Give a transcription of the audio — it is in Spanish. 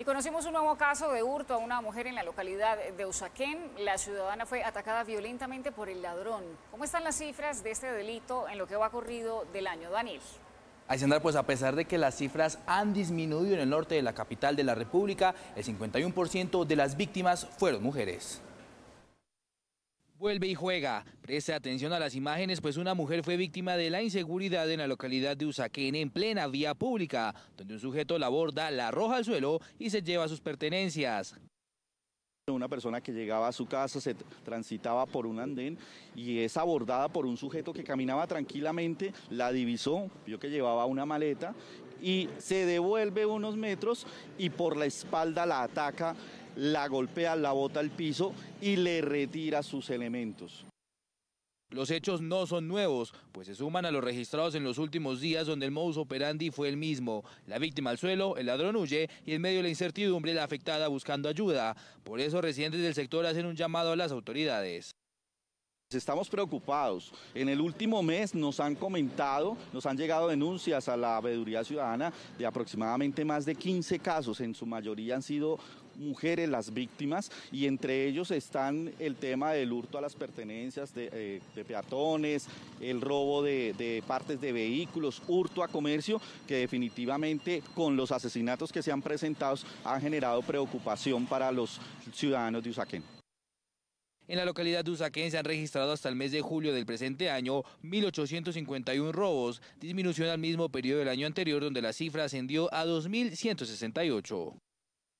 Y conocimos un nuevo caso de hurto a una mujer en la localidad de Usaquén. La ciudadana fue atacada violentamente por el ladrón. ¿Cómo están las cifras de este delito en lo que va ocurrido del año, Daniel? pues a pesar de que las cifras han disminuido en el norte de la capital de la República, el 51% de las víctimas fueron mujeres. Vuelve y juega. Preste atención a las imágenes, pues una mujer fue víctima de la inseguridad en la localidad de Usaquén, en plena vía pública, donde un sujeto la aborda, la arroja al suelo y se lleva sus pertenencias. Una persona que llegaba a su casa, se transitaba por un andén y es abordada por un sujeto que caminaba tranquilamente, la divisó, vio que llevaba una maleta y se devuelve unos metros y por la espalda la ataca la golpea, la bota al piso y le retira sus elementos. Los hechos no son nuevos, pues se suman a los registrados en los últimos días donde el modus operandi fue el mismo. La víctima al suelo, el ladrón huye y en medio de la incertidumbre la afectada buscando ayuda. Por eso residentes del sector hacen un llamado a las autoridades. Estamos preocupados. En el último mes nos han comentado, nos han llegado denuncias a la veeduría ciudadana de aproximadamente más de 15 casos. En su mayoría han sido mujeres las víctimas y entre ellos están el tema del hurto a las pertenencias eh, de, peatones, el robo de, de, partes de vehículos, hurto a comercio, que definitivamente con los asesinatos que se han presentado han generado preocupación para los ciudadanos de Usaquén. En la localidad de Usaquén se han registrado hasta el mes de julio del presente año 1.851 robos, disminución al mismo periodo del año anterior donde la cifra ascendió a 2.168.